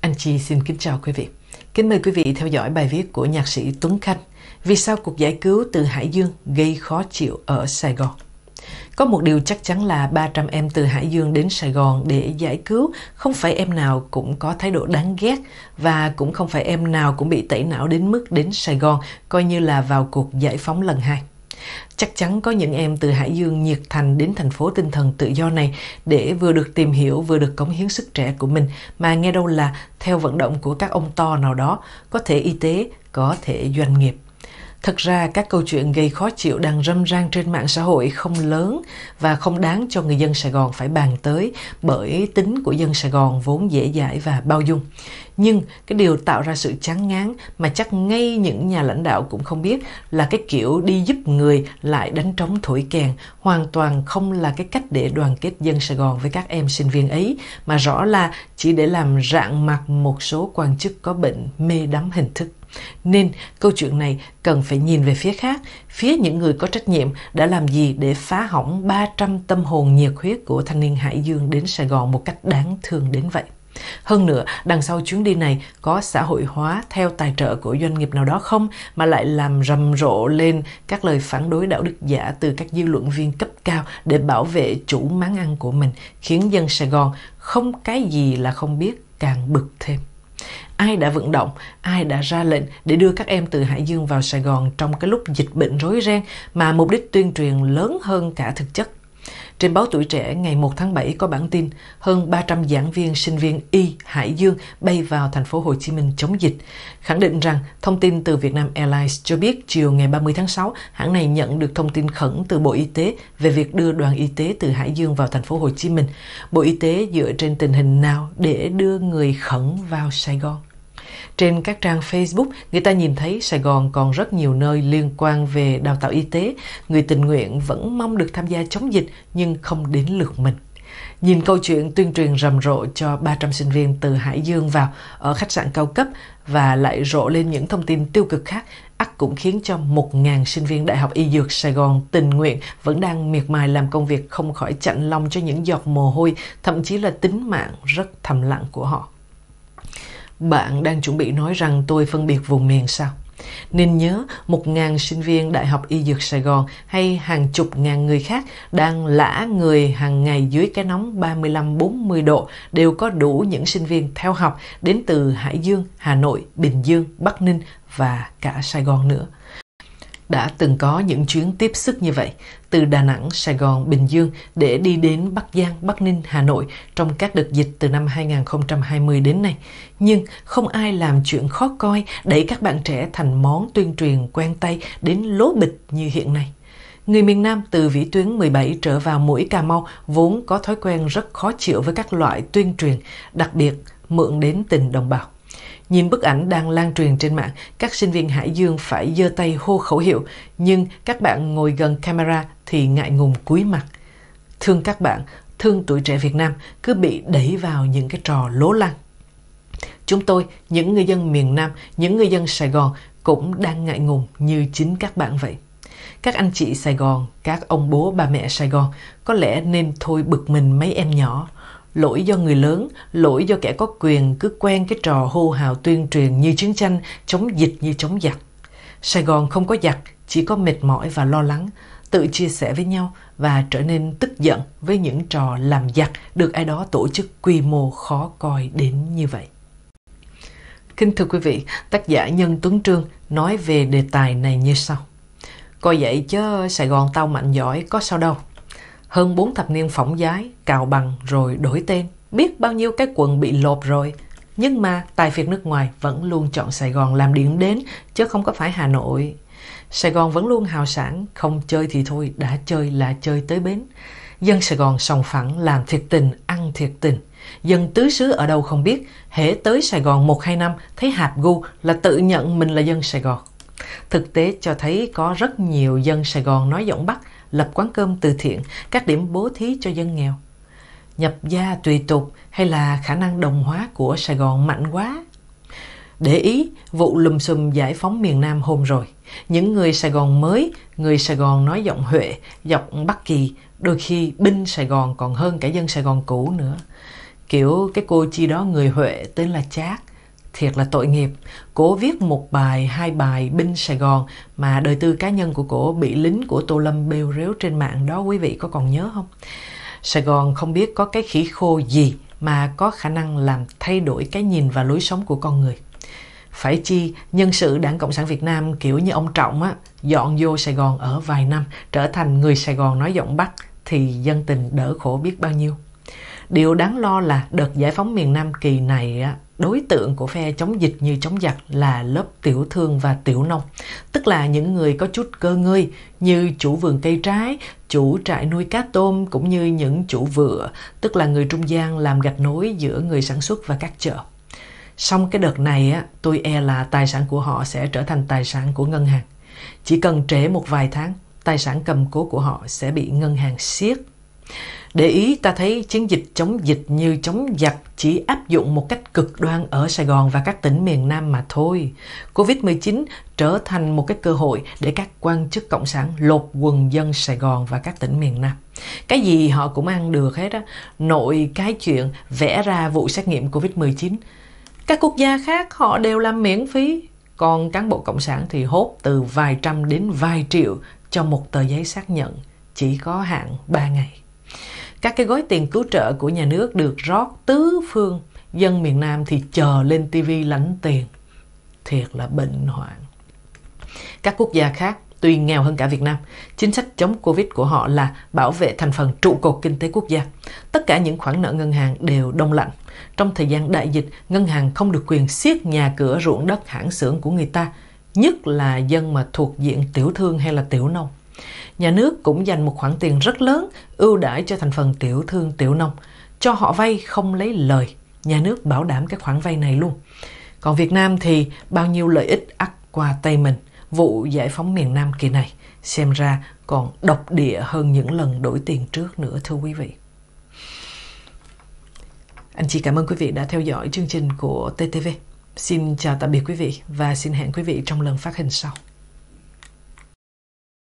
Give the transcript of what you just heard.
Anh Chi xin kính chào quý vị. Kính mời quý vị theo dõi bài viết của nhạc sĩ Tuấn Khanh Vì sao cuộc giải cứu từ Hải Dương gây khó chịu ở Sài Gòn. Có một điều chắc chắn là 300 em từ Hải Dương đến Sài Gòn để giải cứu, không phải em nào cũng có thái độ đáng ghét và cũng không phải em nào cũng bị tẩy não đến mức đến Sài Gòn coi như là vào cuộc giải phóng lần hai. Chắc chắn có những em từ Hải Dương nhiệt thành đến thành phố tinh thần tự do này để vừa được tìm hiểu vừa được cống hiến sức trẻ của mình mà nghe đâu là theo vận động của các ông to nào đó, có thể y tế, có thể doanh nghiệp. Thật ra các câu chuyện gây khó chịu đang râm rang trên mạng xã hội không lớn và không đáng cho người dân Sài Gòn phải bàn tới bởi tính của dân Sài Gòn vốn dễ dãi và bao dung. Nhưng cái điều tạo ra sự chán ngán mà chắc ngay những nhà lãnh đạo cũng không biết là cái kiểu đi giúp người lại đánh trống thổi kèn hoàn toàn không là cái cách để đoàn kết dân Sài Gòn với các em sinh viên ấy mà rõ là chỉ để làm rạng mặt một số quan chức có bệnh mê đắm hình thức. Nên câu chuyện này cần phải nhìn về phía khác, phía những người có trách nhiệm đã làm gì để phá hỏng 300 tâm hồn nhiệt huyết của thanh niên Hải Dương đến Sài Gòn một cách đáng thương đến vậy. Hơn nữa, đằng sau chuyến đi này có xã hội hóa theo tài trợ của doanh nghiệp nào đó không mà lại làm rầm rộ lên các lời phản đối đạo đức giả từ các dư luận viên cấp cao để bảo vệ chủ máng ăn của mình, khiến dân Sài Gòn không cái gì là không biết càng bực thêm ai đã vận động ai đã ra lệnh để đưa các em từ hải dương vào sài gòn trong cái lúc dịch bệnh rối ren mà mục đích tuyên truyền lớn hơn cả thực chất trên báo Tuổi Trẻ ngày 1 tháng 7 có bản tin hơn 300 giảng viên sinh viên Y Hải Dương bay vào thành phố Hồ Chí Minh chống dịch, khẳng định rằng thông tin từ Vietnam Airlines cho biết chiều ngày 30 tháng 6, hãng này nhận được thông tin khẩn từ Bộ Y tế về việc đưa đoàn y tế từ Hải Dương vào thành phố Hồ Chí Minh. Bộ Y tế dựa trên tình hình nào để đưa người khẩn vào Sài Gòn? Trên các trang Facebook, người ta nhìn thấy Sài Gòn còn rất nhiều nơi liên quan về đào tạo y tế. Người tình nguyện vẫn mong được tham gia chống dịch nhưng không đến lượt mình. Nhìn câu chuyện tuyên truyền rầm rộ cho 300 sinh viên từ Hải Dương vào ở khách sạn cao cấp và lại rộ lên những thông tin tiêu cực khác, ắt cũng khiến cho 1.000 sinh viên Đại học Y Dược Sài Gòn tình nguyện vẫn đang miệt mài làm công việc không khỏi chạnh lòng cho những giọt mồ hôi, thậm chí là tính mạng rất thầm lặng của họ. Bạn đang chuẩn bị nói rằng tôi phân biệt vùng miền sao? Nên nhớ, một ngàn sinh viên Đại học Y Dược Sài Gòn hay hàng chục ngàn người khác đang lã người hàng ngày dưới cái nóng 35-40 độ đều có đủ những sinh viên theo học đến từ Hải Dương, Hà Nội, Bình Dương, Bắc Ninh và cả Sài Gòn nữa đã từng có những chuyến tiếp sức như vậy từ Đà Nẵng, Sài Gòn, Bình Dương để đi đến Bắc Giang, Bắc Ninh, Hà Nội trong các đợt dịch từ năm 2020 đến nay. Nhưng không ai làm chuyện khó coi đẩy các bạn trẻ thành món tuyên truyền quen tay đến lố bịch như hiện nay. Người miền Nam từ vĩ tuyến 17 trở vào mũi Cà Mau vốn có thói quen rất khó chịu với các loại tuyên truyền, đặc biệt mượn đến tình đồng bào. Nhìn bức ảnh đang lan truyền trên mạng, các sinh viên Hải Dương phải giơ tay hô khẩu hiệu, nhưng các bạn ngồi gần camera thì ngại ngùng cúi mặt. Thương các bạn, thương tuổi trẻ Việt Nam cứ bị đẩy vào những cái trò lố lăng. Chúng tôi, những người dân miền Nam, những người dân Sài Gòn cũng đang ngại ngùng như chính các bạn vậy. Các anh chị Sài Gòn, các ông bố bà mẹ Sài Gòn có lẽ nên thôi bực mình mấy em nhỏ lỗi do người lớn, lỗi do kẻ có quyền cứ quen cái trò hô hào tuyên truyền như chiến tranh, chống dịch như chống giặc. Sài Gòn không có giặc, chỉ có mệt mỏi và lo lắng, tự chia sẻ với nhau và trở nên tức giận với những trò làm giặc được ai đó tổ chức quy mô khó coi đến như vậy. Kính thưa quý vị, tác giả Nhân Tuấn Trương nói về đề tài này như sau. Coi vậy chứ Sài Gòn tao mạnh giỏi có sao đâu. Hơn bốn thập niên phỏng giái, cào bằng rồi đổi tên, biết bao nhiêu cái quận bị lột rồi. Nhưng mà tài phiệt nước ngoài vẫn luôn chọn Sài Gòn làm điểm đến, chứ không có phải Hà Nội. Sài Gòn vẫn luôn hào sản, không chơi thì thôi, đã chơi là chơi tới bến. Dân Sài Gòn sòng phẳng, làm thiệt tình, ăn thiệt tình. Dân tứ xứ ở đâu không biết, hễ tới Sài Gòn 1-2 năm, thấy hạp gu là tự nhận mình là dân Sài Gòn. Thực tế cho thấy có rất nhiều dân Sài Gòn nói giọng Bắc lập quán cơm từ thiện, các điểm bố thí cho dân nghèo. Nhập gia tùy tục hay là khả năng đồng hóa của Sài Gòn mạnh quá. Để ý, vụ lùm xùm giải phóng miền Nam hôm rồi. Những người Sài Gòn mới, người Sài Gòn nói giọng Huệ, giọng Bắc Kỳ, đôi khi binh Sài Gòn còn hơn cả dân Sài Gòn cũ nữa. Kiểu cái cô chi đó người Huệ tên là Chát, thiệt là tội nghiệp. Cổ viết một bài, hai bài binh Sài Gòn mà đời tư cá nhân của cổ bị lính của Tô Lâm bêu rếu trên mạng đó quý vị có còn nhớ không? Sài Gòn không biết có cái khỉ khô gì mà có khả năng làm thay đổi cái nhìn và lối sống của con người. Phải chi nhân sự Đảng Cộng sản Việt Nam kiểu như ông Trọng á, dọn vô Sài Gòn ở vài năm, trở thành người Sài Gòn nói giọng Bắc thì dân tình đỡ khổ biết bao nhiêu. Điều đáng lo là đợt giải phóng miền Nam kỳ này á, đối tượng của phe chống dịch như chống giặc là lớp tiểu thương và tiểu nông, tức là những người có chút cơ ngơi như chủ vườn cây trái, chủ trại nuôi cá tôm cũng như những chủ vựa, tức là người trung gian làm gạch nối giữa người sản xuất và các chợ. Xong cái đợt này á, tôi e là tài sản của họ sẽ trở thành tài sản của ngân hàng. Chỉ cần trễ một vài tháng, tài sản cầm cố của họ sẽ bị ngân hàng siết. Để ý ta thấy chiến dịch chống dịch như chống giặc chỉ áp dụng một cách cực đoan ở Sài Gòn và các tỉnh miền Nam mà thôi. Covid-19 trở thành một cái cơ hội để các quan chức cộng sản lột quần dân Sài Gòn và các tỉnh miền Nam. Cái gì họ cũng ăn được hết á, nội cái chuyện vẽ ra vụ xét nghiệm Covid-19. Các quốc gia khác họ đều làm miễn phí, còn cán bộ cộng sản thì hốt từ vài trăm đến vài triệu cho một tờ giấy xác nhận chỉ có hạn 3 ngày các cái gói tiền cứu trợ của nhà nước được rót tứ phương dân miền Nam thì chờ lên tivi lãnh tiền thiệt là bệnh hoạn các quốc gia khác tuy nghèo hơn cả Việt Nam, chính sách chống Covid của họ là bảo vệ thành phần trụ cột kinh tế quốc gia. Tất cả những khoản nợ ngân hàng đều đông lạnh. Trong thời gian đại dịch, ngân hàng không được quyền siết nhà cửa ruộng đất hãng xưởng của người ta, nhất là dân mà thuộc diện tiểu thương hay là tiểu nông. Nhà nước cũng dành một khoản tiền rất lớn ưu đãi cho thành phần tiểu thương tiểu nông, cho họ vay không lấy lời. Nhà nước bảo đảm cái khoản vay này luôn. Còn Việt Nam thì bao nhiêu lợi ích ắt qua tay mình vụ giải phóng miền Nam kỳ này xem ra còn độc địa hơn những lần đổi tiền trước nữa thưa quý vị. Anh chị cảm ơn quý vị đã theo dõi chương trình của TTV. Xin chào tạm biệt quý vị và xin hẹn quý vị trong lần phát hình sau.